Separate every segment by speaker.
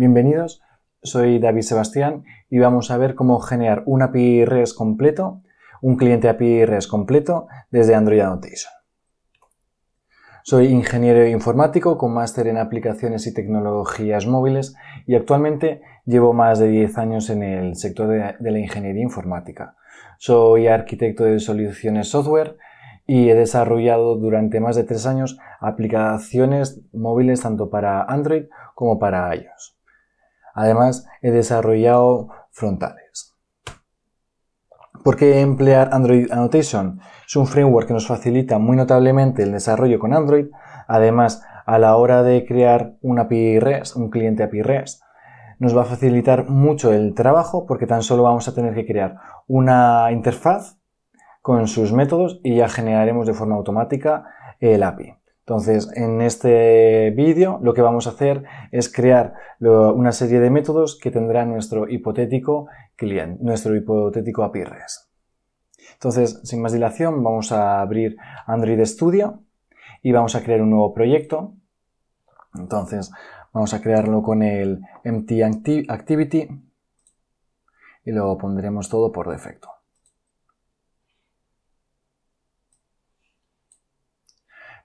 Speaker 1: Bienvenidos, soy David Sebastián y vamos a ver cómo generar un API REST completo, un cliente API REST completo desde Android Annotation. Soy ingeniero informático con máster en aplicaciones y tecnologías móviles y actualmente llevo más de 10 años en el sector de, la ingeniería informática. Soy arquitecto de soluciones software y he desarrollado durante más de tres años aplicaciones móviles tanto para Android como para iOS. Además, he desarrollado frontales. ¿Por qué emplear Android Annotation? Es un framework que nos facilita muy notablemente el desarrollo con Android. Además, a la hora de crear un API REST, un cliente API REST, nos va a facilitar mucho el trabajo porque tan solo vamos a tener que crear una interfaz con sus métodos y ya generaremos de forma automática el API. Entonces, en este vídeo lo que vamos a hacer es crear una serie de métodos que tendrá nuestro hipotético cliente, nuestro hipotético API Entonces, sin más dilación, vamos a abrir Android Studio y vamos a crear un nuevo proyecto. Entonces, vamos a crearlo con el Empty Activity y lo pondremos todo por defecto.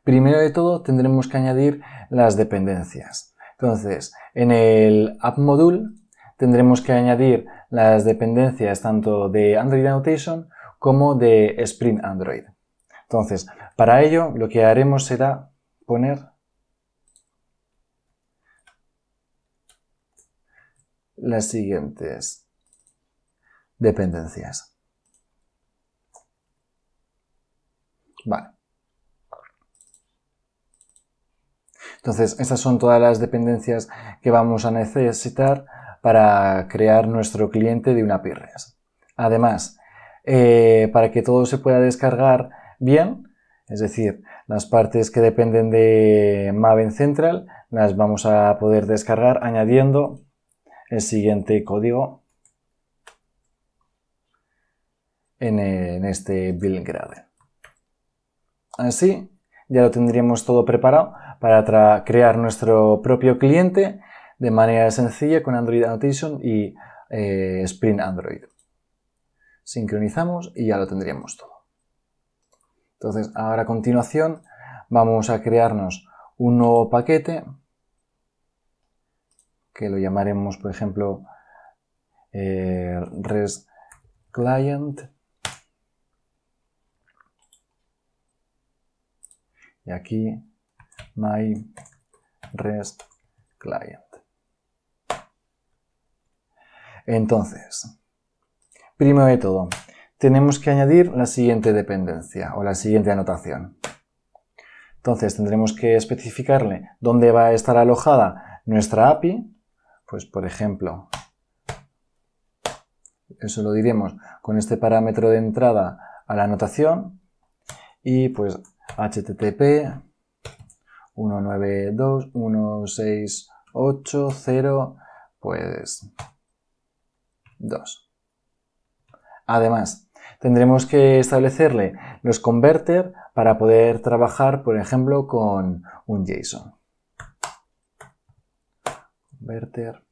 Speaker 1: Primero de todo tendremos que añadir las dependencias. Entonces, en el app module tendremos que añadir las dependencias tanto de Android Annotation como de Spring Android. Entonces, para ello lo que haremos será poner las siguientes dependencias. Vale. Entonces, estas son todas las dependencias que vamos a necesitar para crear nuestro cliente de una Pirres. Además, eh, para que todo se pueda descargar bien, es decir, las partes que dependen de Maven Central las vamos a poder descargar añadiendo el siguiente código en, este build grade. Así ya lo tendríamos todo preparado para crear nuestro propio cliente de manera sencilla con Android Annotation y eh, Sprint Spring Android. Sincronizamos y ya lo tendríamos todo. Entonces, ahora a continuación vamos a crearnos un nuevo paquete que lo llamaremos, por ejemplo, eh, Client. Y aquí my REST client. Entonces, primero de todo, tenemos que añadir la siguiente dependencia o la siguiente anotación. Entonces tendremos que especificarle dónde va a estar alojada nuestra API. Pues por ejemplo, eso lo diremos con este parámetro de entrada a la anotación y pues http 192, 8, 0, pues 2. Además, tendremos que establecerle los converter para poder trabajar, por ejemplo, con un JSON. Converter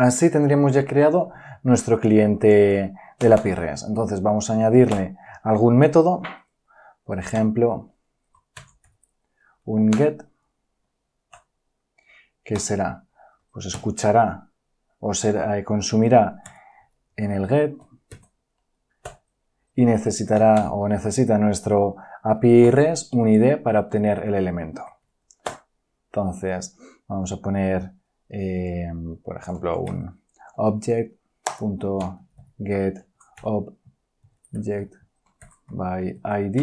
Speaker 1: Así tendríamos ya creado nuestro cliente de la PIRES. Entonces vamos a añadirle algún método, por ejemplo, un get, que será, pues escuchará o será, eh, consumirá en el get y necesitará o necesita nuestro API REST un ID para obtener el elemento. Entonces vamos a poner Em, por ejemplo, un object.getobjectById. object by id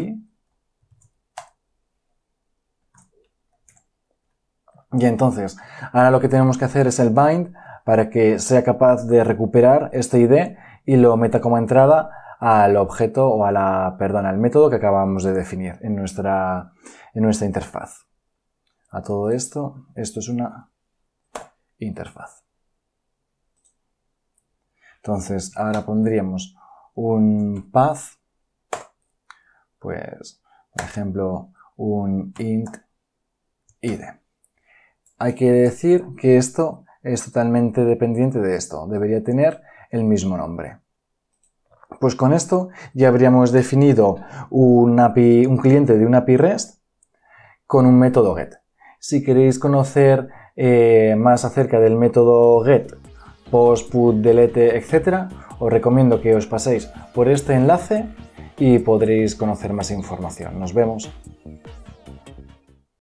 Speaker 1: y entonces ahora lo que tenemos que hacer es el bind para que sea capaz de recuperar este id y lo meta como entrada al objeto o a la, perdón, al método que acabamos de definir en nuestra, en nuestra interfaz. A todo esto, esto es una interfaz. Entonces, ahora pondríamos un path, pues, por ejemplo, un int id. Hay que decir que esto es totalmente dependiente de esto, debería tener el mismo nombre. Pues con esto ya habríamos definido un, un cliente de un API REST con un método GET. Si queréis conocer eh, más acerca del método get, post, put, delete, etc., os recomiendo que os paséis por este enlace y podréis conocer más información. Nos vemos.